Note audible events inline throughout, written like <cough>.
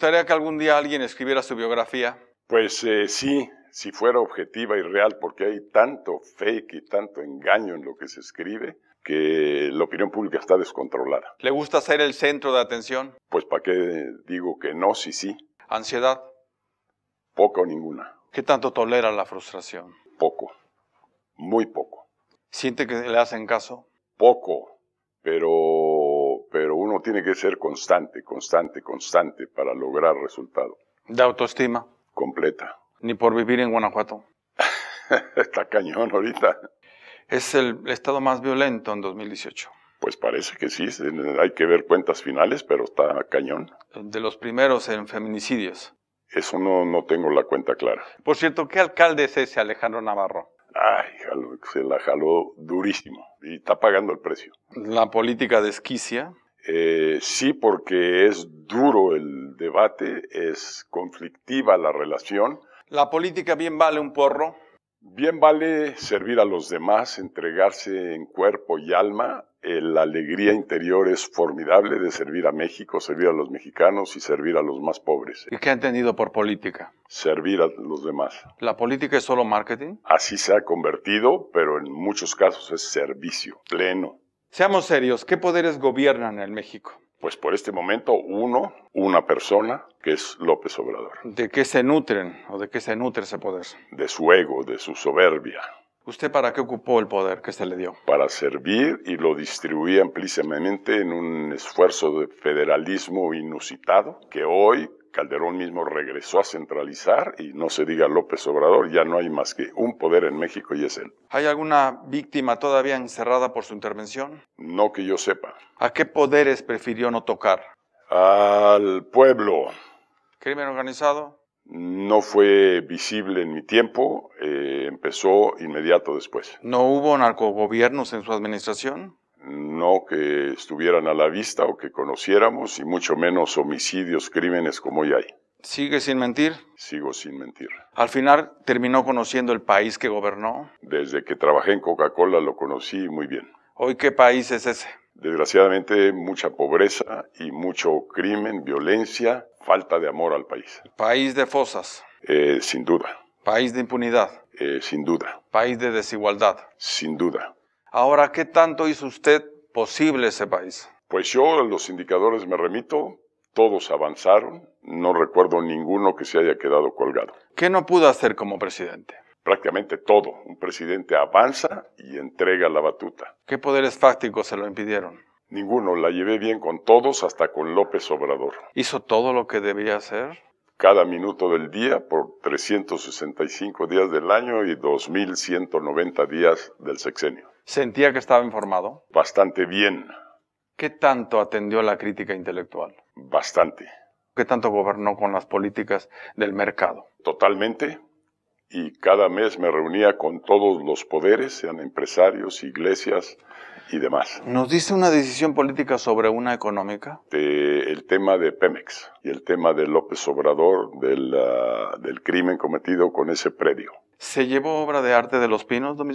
gustaría que algún día alguien escribiera su biografía? Pues eh, sí, si fuera objetiva y real, porque hay tanto fake y tanto engaño en lo que se escribe que la opinión pública está descontrolada. ¿Le gusta ser el centro de atención? Pues para qué digo que no, sí, sí. ¿Ansiedad? Poca o ninguna. ¿Qué tanto tolera la frustración? Poco, muy poco. ¿Siente que le hacen caso? Poco, pero pero uno tiene que ser constante, constante, constante para lograr resultados. ¿De autoestima? Completa. ¿Ni por vivir en Guanajuato? <laughs> Está cañón ahorita. Es el estado más violento en 2018. Pues parece que sí, hay que ver cuentas finales, pero está cañón. De los primeros en feminicidios. Eso no, no tengo la cuenta clara. Por cierto, ¿qué alcalde es ese Alejandro Navarro? Ay, se la jaló durísimo y está pagando el precio. ¿La política desquicia? Eh, sí, porque es duro el debate, es conflictiva la relación. ¿La política bien vale un porro? Bien vale servir a los demás, entregarse en cuerpo y alma eh, la alegría interior es formidable de servir a México, servir a los mexicanos y servir a los más pobres. ¿Y qué han tenido por política? Servir a los demás. ¿La política es solo marketing? Así se ha convertido, pero en muchos casos es servicio pleno. Seamos serios, ¿qué poderes gobiernan en México? Pues por este momento uno, una persona, que es López Obrador. ¿De qué se nutren o de qué se nutre ese poder? De su ego, de su soberbia, ¿Usted para qué ocupó el poder que se le dio? Para servir y lo distribuía amplísimamente en un esfuerzo de federalismo inusitado que hoy Calderón mismo regresó a centralizar y no se diga López Obrador, ya no hay más que un poder en México y es él. ¿Hay alguna víctima todavía encerrada por su intervención? No que yo sepa. ¿A qué poderes prefirió no tocar? Al pueblo. ¿Crimen organizado? no fue visible en mi tiempo, eh, empezó inmediato después. ¿No hubo narcogobiernos en su administración? No que estuvieran a la vista o que conociéramos, y mucho menos homicidios, crímenes como hoy hay. ¿Sigue sin mentir? Sigo sin mentir. ¿Al final terminó conociendo el país que gobernó? Desde que trabajé en Coca-Cola lo conocí muy bien. ¿Hoy qué país es ese? desgraciadamente mucha pobreza y mucho crimen, violencia, falta de amor al país. País de fosas. Eh, sin duda. País de impunidad. Eh, sin duda. País de desigualdad. Sin duda. Ahora, ¿qué tanto hizo usted posible ese país? Pues yo a los indicadores me remito, todos avanzaron, no recuerdo ninguno que se haya quedado colgado. ¿Qué no pudo hacer como presidente? prácticamente todo. Un presidente avanza y entrega la batuta. ¿Qué poderes fácticos se lo impidieron? Ninguno. La llevé bien con todos, hasta con López Obrador. ¿Hizo todo lo que debía hacer? Cada minuto del día por 365 días del año y 2.190 días del sexenio. ¿Sentía que estaba informado? Bastante bien. ¿Qué tanto atendió la crítica intelectual? Bastante. ¿Qué tanto gobernó con las políticas del mercado? Totalmente y cada mes me reunía con todos los poderes, sean empresarios, iglesias y demás. ¿Nos dice una decisión política sobre una económica? el tema de Pemex y el tema de López Obrador, del, ah, del crimen cometido con ese predio. ¿Se llevó obra de arte de los pinos, don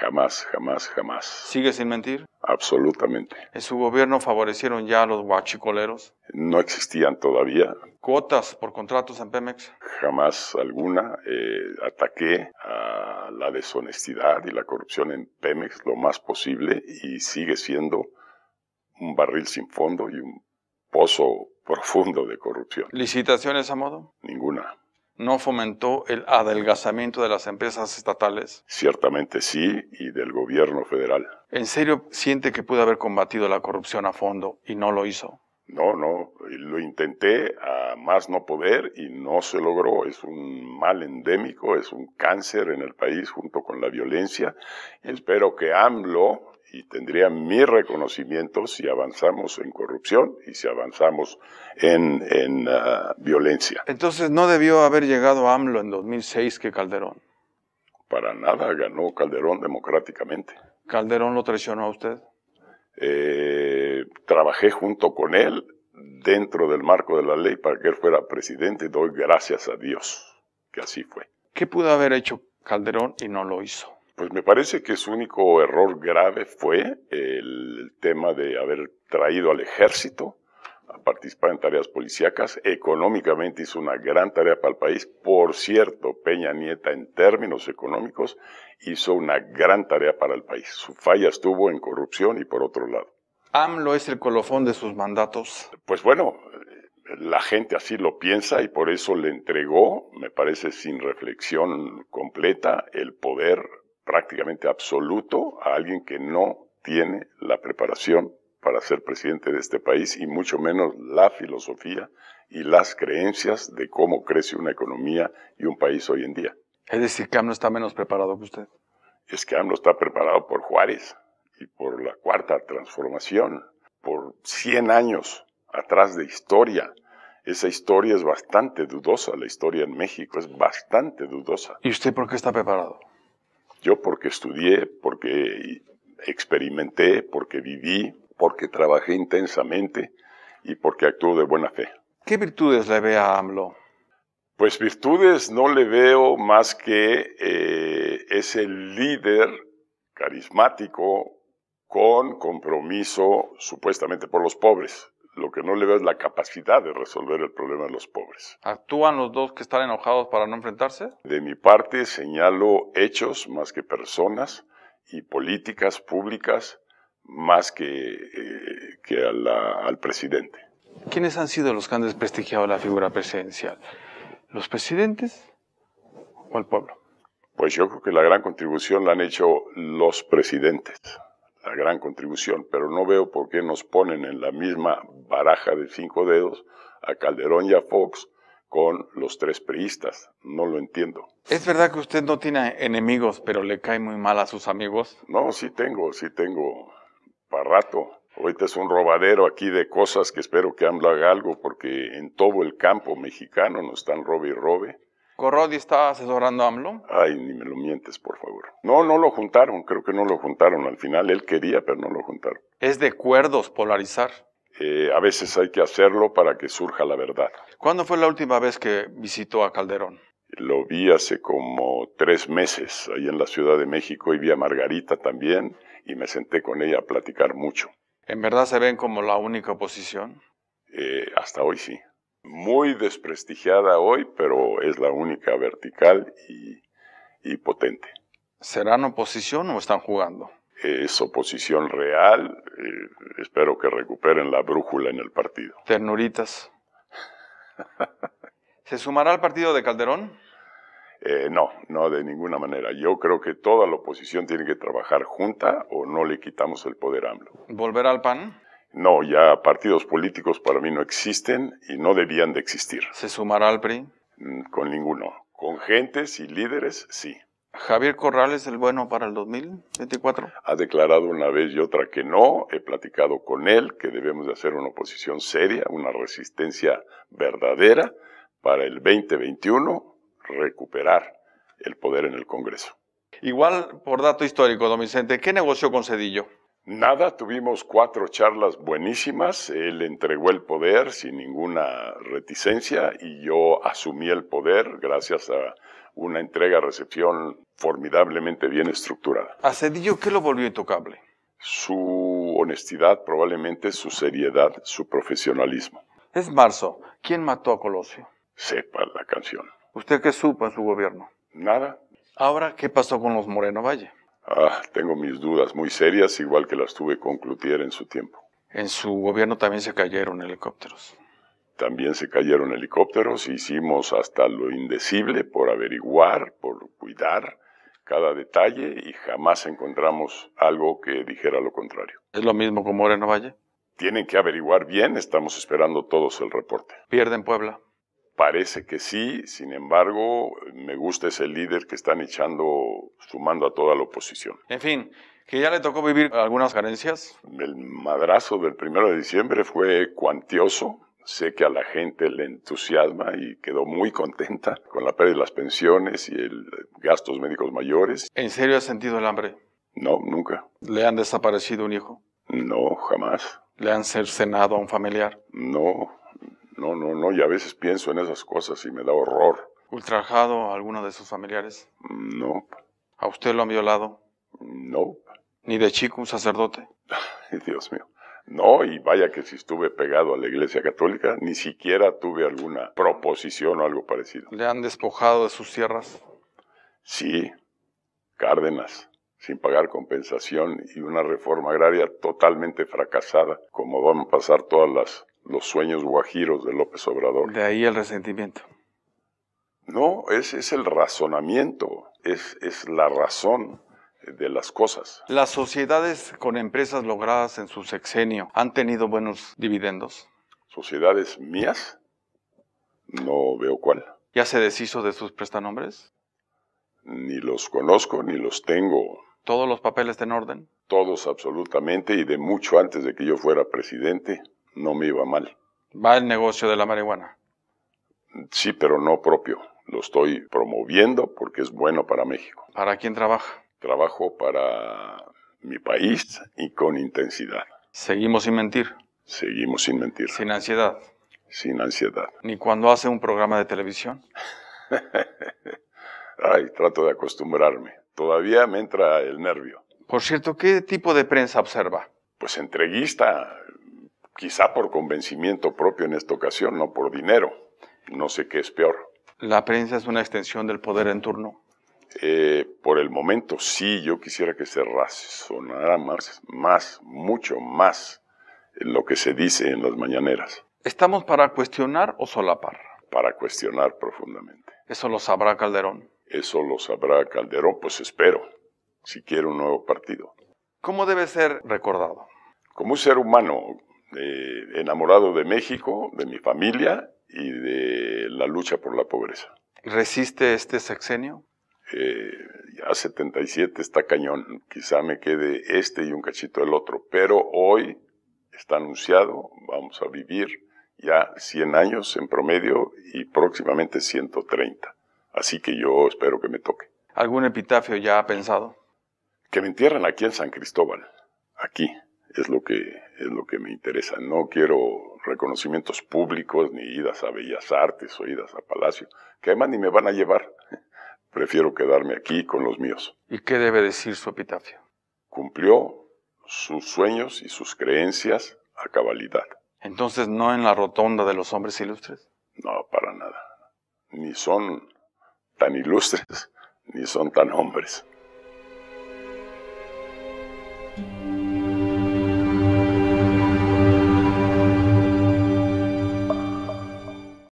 Jamás, jamás, jamás. ¿Sigue sin mentir? Absolutamente. ¿En su gobierno favorecieron ya a los guachicoleros? No existían todavía. ¿Cuotas por contratos en Pemex? Jamás alguna. Eh, ataqué a la deshonestidad y la corrupción en Pemex lo más posible y sigue siendo un barril sin fondo y un pozo <laughs> profundo de corrupción. ¿Licitaciones a modo? Ninguna no fomentó el adelgazamiento de las empresas estatales? Ciertamente sí, y del gobierno federal. ¿En serio siente que pudo haber combatido la corrupción a fondo y no lo hizo? No, no, lo intenté a más no poder y no se logró. Es un mal endémico, es un cáncer en el país junto con la violencia. espero que AMLO, y tendría mi reconocimiento si avanzamos en corrupción y si avanzamos en, ah, violencia. Entonces, ¿no debió haber llegado AMLO en 2006 que Calderón? Para nada, ganó Calderón democráticamente. ¿Calderón lo traicionó a usted? Eh, trabajé junto con él dentro del marco de la ley para que él fuera presidente doy gracias a Dios que así fue. ¿Qué pudo haber hecho Calderón y no lo hizo? Pues me parece que su único error grave fue el tema de haber traído al ejército a participar en tareas policíacas. Económicamente hizo una gran tarea para el país. Por cierto, Peña Nieta en términos económicos hizo una gran tarea para el país. Su falla estuvo en corrupción y por otro lado. AMLO es el colofón de sus mandatos. Pues bueno, la gente así lo piensa y por eso le entregó, me parece sin reflexión completa, el poder prácticamente absoluto a alguien que no tiene la preparación para ser presidente de este país y mucho menos la filosofía y las creencias de cómo crece una economía y un país hoy en día. Es decir, que AMLO está menos preparado que usted. Es que AMLO está preparado por Juárez y por la cuarta transformación, por 100 años atrás de historia. Esa historia es bastante dudosa, la historia en México es bastante dudosa. ¿Y usted por qué está preparado? Yo porque estudié, porque experimenté, porque viví, porque trabajé intensamente y porque actuó de buena fe. ¿Qué virtudes le ve a AMLO? Pues virtudes no le veo más que eh, es el líder carismático con compromiso supuestamente por los pobres. Lo que no le veo es la capacidad de resolver el problema de los pobres. ¿Actúan los dos que están enojados para no enfrentarse? De mi parte señalo hechos más que personas y políticas públicas más que, eh, que al presidente. ¿Quiénes han sido los que han desprestigiado la figura presidencial? ¿Los presidentes o el pueblo? Pues yo creo que la gran contribución la han hecho los presidentes gran contribución, pero no veo por qué nos ponen en la misma baraja de cinco dedos a Calderón y a Fox con los tres priistas. No lo entiendo. Es verdad que usted no tiene enemigos, pero le cae muy mal a sus amigos. No, sí tengo, sí tengo para rato. Ahorita es un robadero aquí de cosas que espero que AMLO haga algo, porque en todo el campo mexicano nos están robe y robe. Corrodi está asesorando a AMLO. Ay, ni me lo mientes, por favor. No, no lo juntaron, creo que no lo juntaron al final. Él quería, pero no lo juntaron. Es de cuerdos polarizar. Eh, a veces hay que hacerlo para que surja la verdad. ¿Cuándo fue la última vez que visitó a Calderón? Lo vi hace como tres meses, ahí en la Ciudad de México, y vi a Margarita también, y me senté con ella a platicar mucho. ¿En verdad se ven como la única oposición? Eh, hasta hoy sí muy desprestigiada hoy, pero es la única vertical y, potente. ¿Serán oposición o están jugando? es oposición real. Eh, espero que recuperen la brújula en el partido. Ternuritas. <laughs> ¿Se sumará al partido de Calderón? Eh, no, no de ninguna manera. Yo creo que toda la oposición tiene que trabajar junta o no le quitamos el poder a AMLO. ¿Volverá al PAN? No, ya partidos políticos para mí no existen y no debían de existir. ¿Se sumará al PRI? Mm, con ninguno. Con gentes y líderes, sí. ¿Javier Corral es el bueno para el 2024? Ha declarado una vez y otra que no. He platicado con él que debemos de hacer una oposición seria, una resistencia verdadera para el 2021 recuperar el poder en el Congreso. Igual, por dato histórico, don Vicente, ¿qué negoció con Cedillo? Nada, tuvimos cuatro charlas buenísimas, él entregó el poder sin ninguna reticencia y yo asumí el poder gracias a una entrega-recepción formidablemente bien estructurada. ¿A Cedillo qué lo volvió intocable? Su honestidad, probablemente su seriedad, su profesionalismo. Es marzo. ¿Quién mató a Colosio? Sepa la canción. ¿Usted qué supo en su gobierno? Nada. Ahora, ¿qué pasó con los Moreno Valle? Ah, tengo mis dudas muy serias, igual que las tuve con Cloutier en su tiempo. En su gobierno también se cayeron helicópteros. También se cayeron helicópteros, hicimos hasta lo indecible por averiguar, por cuidar cada detalle y jamás encontramos algo que dijera lo contrario. ¿Es lo mismo con Moreno Valle? Tienen que averiguar bien, estamos esperando todos el reporte. ¿Pierden Puebla? Parece que sí, sin embargo, me gusta ese líder que están echando, sumando a toda la oposición. En fin, que ya le tocó vivir algunas carencias. El madrazo del primero de diciembre fue cuantioso. Sé que a la gente le entusiasma y quedó muy contenta con la pérdida de las pensiones y el eh, gastos médicos mayores. ¿En serio ha sentido el hambre? No, nunca. ¿Le han desaparecido un hijo? No, jamás. ¿Le han cercenado a un familiar? No, no, no, no, y a veces pienso en esas cosas y me da horror. ¿Ultrajado a alguno de sus familiares? No. ¿A usted lo han violado? No. ¿Ni de chico un sacerdote? <laughs> Dios mío. No, y vaya que si estuve pegado a la Iglesia Católica, ni siquiera tuve alguna proposición o algo parecido. ¿Le han despojado de sus tierras? Sí, Cárdenas, sin pagar compensación y una reforma agraria totalmente fracasada, como van a pasar todas las los sueños guajiros de López Obrador. De ahí el resentimiento. No, es, el razonamiento, es, es la razón de las cosas. ¿Las sociedades con empresas logradas en su sexenio han tenido buenos dividendos? ¿Sociedades mías? No veo cuál. ¿Ya se deshizo de sus prestanombres? Ni los conozco, ni los tengo. ¿Todos los papeles en orden? Todos absolutamente y de mucho antes de que yo fuera presidente no me iba mal. Va el negocio de la marihuana. Sí, pero no propio. Lo estoy promoviendo porque es bueno para México. ¿Para quién trabaja? Trabajo para mi país y con intensidad. Seguimos sin mentir. Seguimos sin mentir. Sin ansiedad. Sin ansiedad. Ni cuando hace un programa de televisión. <laughs> Ay, trato de acostumbrarme. Todavía me entra el nervio. Por cierto, ¿qué tipo de prensa observa? Pues entreguista, quizá por convencimiento propio en esta ocasión, no por dinero. No sé qué es peor. ¿La prensa es una extensión del poder en turno? Eh, por el momento sí, yo quisiera que se razonara más, mucho más lo que se dice en las mañaneras. ¿Estamos para cuestionar o solapar? Para cuestionar profundamente. ¿Eso lo sabrá Calderón? Eso lo sabrá Calderón, pues espero, si quiere un nuevo partido. ¿Cómo debe ser recordado? Como un ser humano enamorado de México, de mi familia y de la lucha por la pobreza. ¿Resiste este sexenio? Eh, ya 77 está cañón, quizá me quede este y un cachito del otro, pero hoy está anunciado, vamos a vivir ya 100 años en promedio y próximamente 130. Así que yo espero que me toque. ¿Algún epitafio ya ha pensado? Que me entierren aquí en San Cristóbal, aquí, es lo que es lo que me interesa. No quiero reconocimientos públicos ni idas a Bellas Artes o idas a Palacio, que además ni me van a llevar. <laughs> Prefiero quedarme aquí con los míos. ¿Y qué debe decir su epitafio? Cumplió sus sueños y sus creencias a cabalidad. Entonces, ¿no en la rotonda de los hombres ilustres? No, para nada. Ni son tan ilustres, ni son tan hombres.